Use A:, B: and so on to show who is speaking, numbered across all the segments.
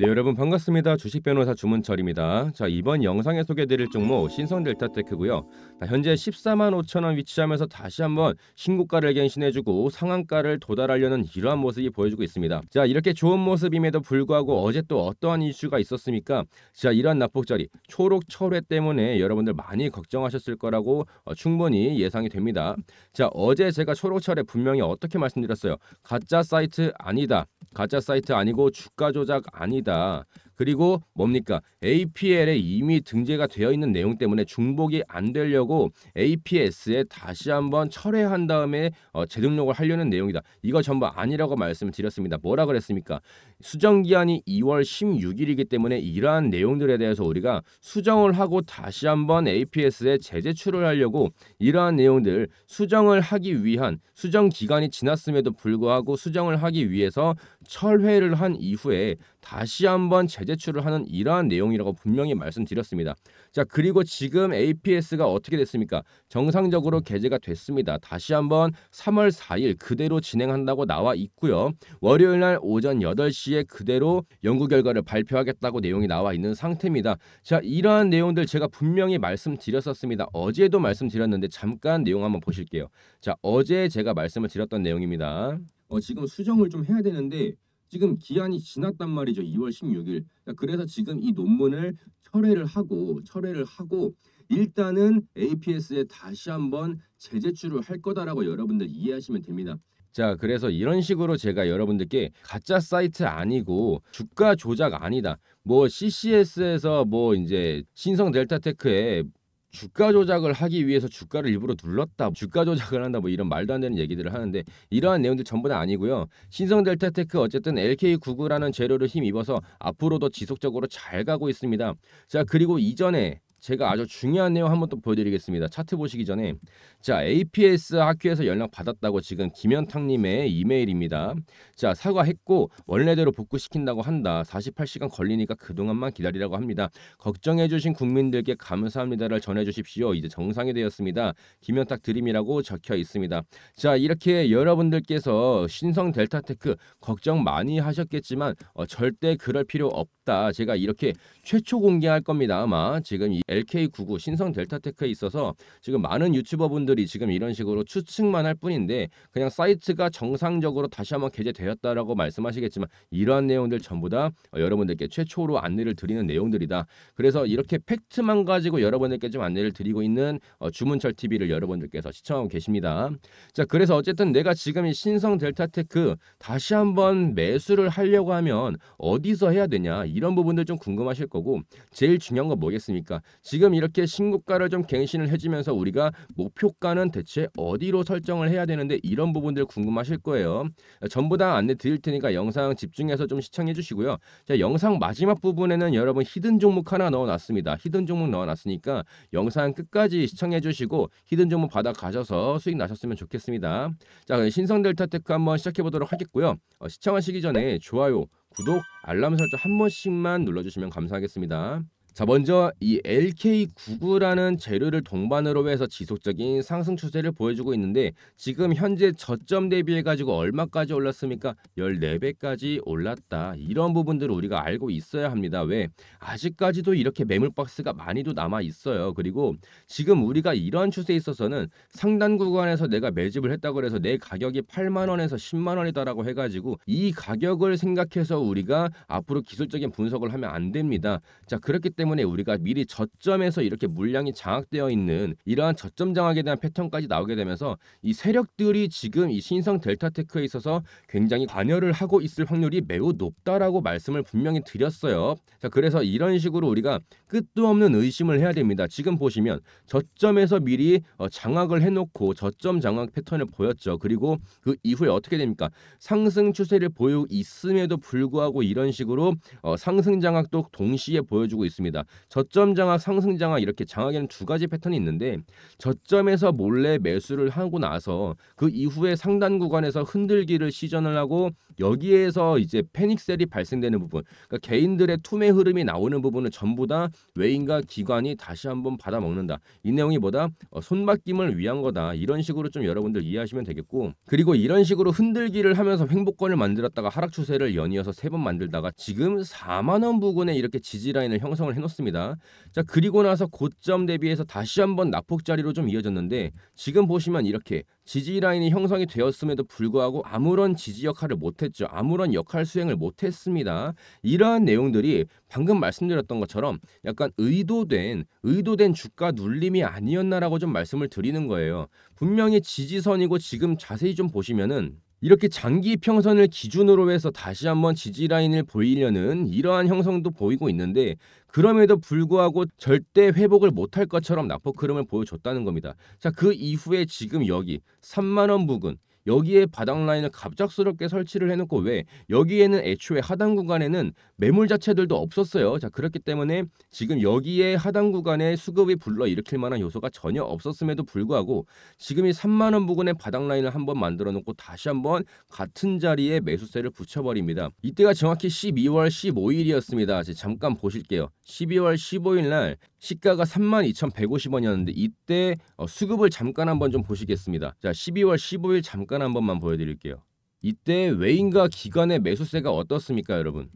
A: 네 여러분 반갑습니다. 주식 변호사 주문철입니다. 자 이번 영상에 소개드릴 종목 신성 델타테크고요. 현재 14만 5천 원 위치하면서 다시 한번 신고가를 갱신해주고 상한가를 도달하려는 이러한 모습이 보여주고 있습니다. 자 이렇게 좋은 모습임에도 불구하고 어제 또 어떠한 이슈가 있었습니까? 자 이러한 납폭자리 초록 철회 때문에 여러분들 많이 걱정하셨을 거라고 어, 충분히 예상이 됩니다. 자 어제 제가 초록 철회 분명히 어떻게 말씀드렸어요? 가짜 사이트 아니다. 가짜 사이트 아니고 주가 조작 아니다. 그리고 뭡니까? APL에 이미 등재가 되어 있는 내용 때문에 중복이 안 되려고 APS에 다시 한번 철회한 다음에 어, 재등록을 하려는 내용이다. 이거 전부 아니라고 말씀을 드렸습니다. 뭐라 그랬습니까? 수정 기한이 2월 16일이기 때문에 이러한 내용들에 대해서 우리가 수정을 하고 다시 한번 APS에 재제출을 하려고 이러한 내용들 수정을 하기 위한 수정 기간이 지났음에도 불구하고 수정을 하기 위해서 철회를 한 이후에 다시 한번 재제출을 하는 이러한 내용이라고 분명히 말씀드렸습니다. 자, 그리고 지금 APS가 어떻게 됐습니까? 정상적으로 개재가 됐습니다. 다시 한번 3월 4일 그대로 진행한다고 나와 있고요. 월요일 날 오전 8시에 그대로 연구 결과를 발표하겠다고 내용이 나와 있는 상태입니다. 자, 이러한 내용들 제가 분명히 말씀드렸었습니다. 어제도 말씀드렸는데 잠깐 내용 한번 보실게요. 자, 어제 제가 말씀을 드렸던 내용입니다. 어, 지금 수정을 좀 해야 되는데 지금 기한이 지났단 말이죠. 2월 16일. 그래서 지금 이 논문을 철회를 하고 철회를 하고 일단은 APS에 다시 한번 재제출을 할 거다라고 여러분들 이해하시면 됩니다. 자, 그래서 이런 식으로 제가 여러분들께 가짜 사이트 아니고 주가 조작 아니다. 뭐 CCS에서 뭐 이제 신성 델타테크에 주가 조작을 하기 위해서 주가를 일부러 눌렀다, 주가 조작을 한다, 뭐 이런 말도 안 되는 얘기들을 하는데 이러한 내용들 전부 다 아니고요. 신성 델타테크 어쨌든 LK99라는 재료를 힘입어서 앞으로도 지속적으로 잘 가고 있습니다. 자 그리고 이전에 제가 아주 중요한 내용 한번 또 보여드리겠습니다. 차트 보시기 전에 자 APS 학교에서 연락 받았다고 지금 김현탁님의 이메일입니다. 자 사과했고 원래대로 복구시킨다고 한다. 48시간 걸리니까 그동안만 기다리라고 합니다. 걱정해주신 국민들께 감사합니다를 전해주십시오. 이제 정상이 되었습니다. 김현탁 드림이라고 적혀 있습니다. 자 이렇게 여러분들께서 신성 델타테크 걱정 많이 하셨겠지만 어, 절대 그럴 필요 없다. 제가 이렇게 최초 공개할 겁니다. 아마 지금 이 LK99 신성 델타테크에 있어서 지금 많은 유튜버분들이 지금 이런 식으로 추측만 할 뿐인데 그냥 사이트가 정상적으로 다시 한번 게재되었다라고 말씀하시겠지만 이러한 내용들 전부 다 어, 여러분들께 최초로 안내를 드리는 내용들이다. 그래서 이렇게 팩트만 가지고 여러분들께 좀 안내를 드리고 있는 어, 주문철 TV를 여러분들께서 시청하고 계십니다. 자, 그래서 어쨌든 내가 지금 이 신성 델타테크 다시 한번 매수를 하려고 하면 어디서 해야 되냐 이런 부분들 좀 궁금하실 거고 제일 중요한 건 뭐겠습니까? 지금 이렇게 신고가를 좀 갱신을 해주면서 우리가 목표가는 대체 어디로 설정을 해야 되는데 이런 부분들 궁금하실 거예요. 전부 다 안내 드릴 테니까 영상 집중해서 좀 시청해 주시고요. 자, 영상 마지막 부분에는 여러분 히든 종목 하나 넣어놨습니다. 히든 종목 넣어놨으니까 영상 끝까지 시청해 주시고 히든 종목 받아가셔서 수익 나셨으면 좋겠습니다. 자, 신성델타테크 한번 시작해 보도록 하겠고요. 어, 시청하시기 전에 좋아요, 구독, 알람 설정 한 번씩만 눌러주시면 감사하겠습니다. 자, 먼저 이 LK99라는 재료를 동반으로 해서 지속적인 상승 추세를 보여주고 있는데 지금 현재 저점 대비해 가지고 얼마까지 올랐습니까? 14배까지 올랐다. 이런 부분들을 우리가 알고 있어야 합니다. 왜? 아직까지도 이렇게 매물 박스가 많이도 남아 있어요. 그리고 지금 우리가 이런 추세에 있어서는 상단 구간에서 내가 매집을 했다고 해서 내 가격이 8만 원에서 10만 원이다라고 해 가지고 이 가격을 생각해서 우리가 앞으로 기술적인 분석을 하면 안 됩니다. 자, 그렇기 때문에 때문에 우리가 미리 저점에서 이렇게 물량이 장악되어 있는 이러한 저점 장악에 대한 패턴까지 나오게 되면서 이 세력들이 지금 이 신성 델타 테크에 있어서 굉장히 관여를 하고 있을 확률이 매우 높다라고 말씀을 분명히 드렸어요. 자, 그래서 이런 식으로 우리가 끝도 없는 의심을 해야 됩니다. 지금 보시면 저점에서 미리 어, 장악을 해놓고 저점 장악 패턴을 보였죠. 그리고 그 이후에 어떻게 됩니까? 상승 추세를 보이고 있음에도 불구하고 이런 식으로 어, 상승 장악도 동시에 보여주고 있습니다. 있습니다. 저점 장악, 상승 장악 이렇게 장악에는 두 가지 패턴이 있는데 저점에서 몰래 매수를 하고 나서 그 이후에 상단 구간에서 흔들기를 시전을 하고 여기에서 이제 패닉셀이 발생되는 부분, 그러니까 개인들의 투매 흐름이 나오는 부분은 전부 다 외인과 기관이 다시 한번 받아먹는다. 이 내용이 뭐다? 어, 손바뀜을 위한 거다. 이런 식으로 좀 여러분들 이해하시면 되겠고 그리고 이런 식으로 흔들기를 하면서 횡보권을 만들었다가 하락 추세를 연이어서 세 번 만들다가 지금 4만 원 부근에 이렇게 지지라인을 형성을 해놓. 떨어습니다자 그리고 나서 고점 대비해서 다시 한번 낙폭 자리로 좀 이어졌는데 지금 보시면 이렇게 지지 라인이 형성이 되었음에도 불구하고 아무런 지지 역할을 못했죠. 아무런 역할 수행을 못했습니다. 이러한 내용들이 방금 말씀드렸던 것처럼 약간 의도된 의도된 주가 눌림이 아니었나라고 좀 말씀을 드리는 거예요. 분명히 지지선이고 지금 자세히 좀 보시면은 이렇게 장기 평선을 기준으로 해서 다시 한번 지지라인을 보이려는 이러한 형성도 보이고 있는데 그럼에도 불구하고 절대 회복을 못할 것처럼 낙폭 흐름을 보여줬다는 겁니다. 자, 그 이후에 지금 여기 3만원 부근 여기에 바닥 라인을 갑작스럽게 설치를 해놓고 왜 여기에는 애초에 하단 구간에는 매물 자체들도 없었어요. 자 그렇기 때문에 지금 여기에 하단 구간에 수급이 불러일으킬 만한 요소가 전혀 없었음에도 불구하고 지금이 3만원 부근에 바닥 라인을 한번 만들어 놓고 다시 한번 같은 자리에 매수세를 붙여버립니다. 이때가 정확히 12월 15일이었습니다. 잠깐 보실게요. 12월 15일 날 시가가 32,150원이었는데 이때 어, 수급을 잠깐 한번 좀 보시겠습니다. 자 12월 15일 잠깐 잠깐 한번만 보여드릴게요. 이때 외인과 기관의 매수세가 어떻습니까, 여러분?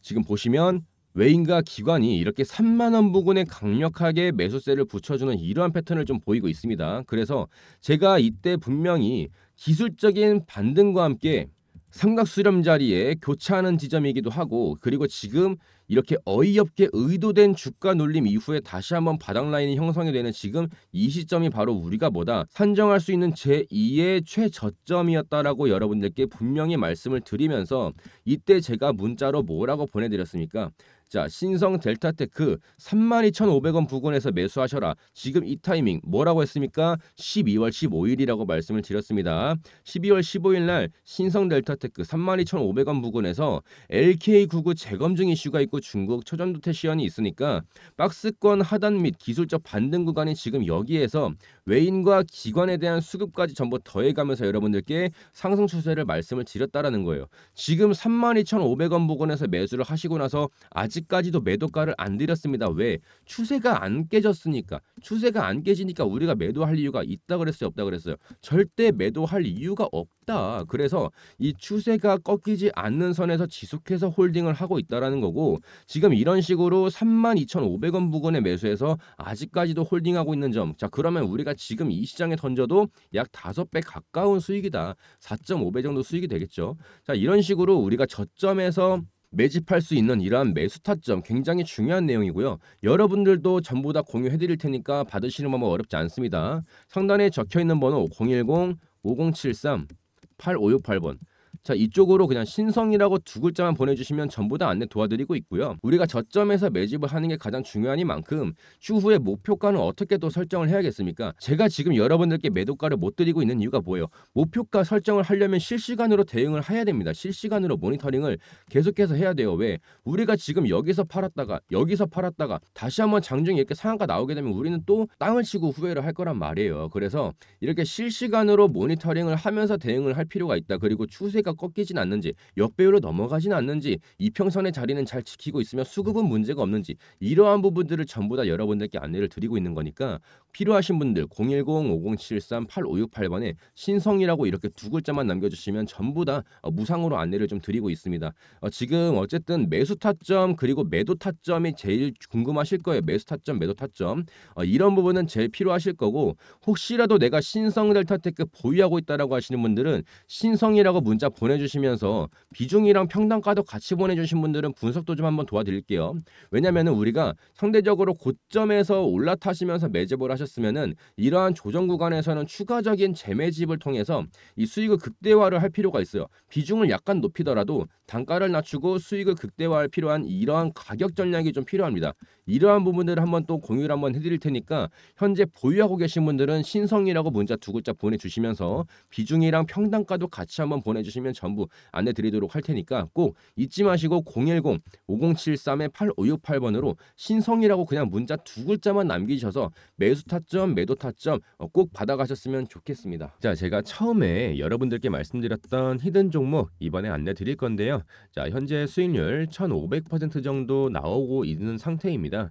A: 지금 보시면 외인과 기관이 이렇게 3만 원 부근에 강력하게 매수세를 붙여주는 이러한 패턴을 좀 보이고 있습니다. 그래서 제가 이때 분명히 기술적인 반등과 함께 삼각 수렴 자리에 교차하는 지점이기도 하고 그리고 지금 이렇게 어이없게 의도된 주가 놀림 이후에 다시 한번 바닥 라인이 형성이 되는 지금 이 시점이 바로 우리가 뭐다 산정할 수 있는 제2의 최저점이었다라고 여러분들께 분명히 말씀을 드리면서 이때 제가 문자로 뭐라고 보내드렸습니까? 자, 신성 델타테크 32,500원 그 부근에서 매수하셔라. 지금 이 타이밍 뭐라고 했습니까? 12월 15일이라고 말씀을 드렸습니다. 12월 15일 날 신성 델타테크 32,500원 그 부근에서 LK99 재검증 이슈가 있고 중국 초전도테 시연이 있으니까 박스권 하단 및 기술적 반등 구간이 지금 여기에서 외인과 기관에 대한 수급까지 전부 더해가면서 여러분들께 상승 추세를 말씀을 드렸다라는 거예요. 지금 32,500원 부근에서 매수를 하시고 나서 아직까지도 매도가를 안 드렸습니다. 왜? 추세가 안 깨졌으니까. 추세가 안 깨지니까 우리가 매도할 이유가 있다 그랬어요, 없다 그랬어요. 절대 매도할 이유가 없다. 그래서 이 추세가 꺾이지 않는 선에서 지속해서 홀딩을 하고 있다라는 거고 지금 이런 식으로 32,500원 부근에 매수해서 아직까지도 홀딩하고 있는 점. 자, 그러면 우리가 지금 이 시장에 던져도 약 5배 가까운 수익이다. 4.5배 정도 수익이 되겠죠. 자, 이런 식으로 우리가 저점에서 매집할 수 있는 이러한 매수 타점 굉장히 중요한 내용이고요. 여러분들도 전부 다 공유해 드릴 테니까 받으시는 방법 어렵지 않습니다. 상단에 적혀 있는 번호 010 5073 8568번 자 이쪽으로 그냥 신성이라고 두 글자만 보내주시면 전부 다 안내 도와드리고 있고요. 우리가 저점에서 매집을 하는 게 가장 중요하니만큼 추후에 목표가는 어떻게 또 설정을 해야겠습니까? 제가 지금 여러분들께 매도가를 못 드리고 있는 이유가 뭐예요? 목표가 설정을 하려면 실시간으로 대응을 해야 됩니다. 실시간으로 모니터링을 계속해서 해야 돼요. 왜? 우리가 지금 여기서 팔았다가 여기서 팔았다가 다시 한번 장중에 이렇게 상한가 나오게 되면 우리는 또 땅을 치고 후회를 할 거란 말이에요. 그래서 이렇게 실시간으로 모니터링을 하면서 대응을 할 필요가 있다. 그리고 추세 밸런가 꺾이진 않는지 역배율로 넘어가진 않는지 이평선의 자리는 잘 지키고 있으며 수급은 문제가 없는지 이러한 부분들을 전부 다 여러분들께 안내를 드리고 있는 거니까 필요하신 분들 010-5073-8568번에 신성이라고 이렇게 두 글자만 남겨주시면 전부 다 어, 무상으로 안내를 좀 드리고 있습니다. 어, 지금 어쨌든 매수 타점 그리고 매도 타점이 제일 궁금하실 거예요. 매수 타점, 매도 타점 어, 이런 부분은 제일 필요하실 거고 혹시라도 내가 신성 델타테크 보유하고 있다라고 하시는 분들은 신성이라고 문자 문자 보내주시면서 비중이랑 평당가도 같이 보내주신 분들은 분석도 좀 한번 도와드릴게요. 왜냐면은 우리가 상대적으로 고점에서 올라타시면서 매집을 하셨으면은 이러한 조정 구간에서는 추가적인 재매집을 통해서 이 수익을 극대화를 할 필요가 있어요. 비중을 약간 높이더라도 단가를 낮추고 수익을 극대화할 필요한 이러한 가격 전략이 좀 필요합니다. 이러한 부분들을 한번 또 공유를 한번 해드릴 테니까 현재 보유하고 계신 분들은 신성이라고 문자 두 글자 보내주시면서 비중이랑 평당가도 같이 한번 보내주시면 하시면 전부 안내 드리도록 할 테니까 꼭 잊지 마시고 010-5073-8568번으로 신성이라고 그냥 문자 두 글자만 남기셔서 매수 타점, 매도 타점 어, 꼭 받아가셨으면 좋겠습니다. 자, 제가 처음에 여러분들께 말씀드렸던 히든 종목 이번에 안내 드릴 건데요. 자, 현재 수익률 1,500% 정도 나오고 있는 상태입니다.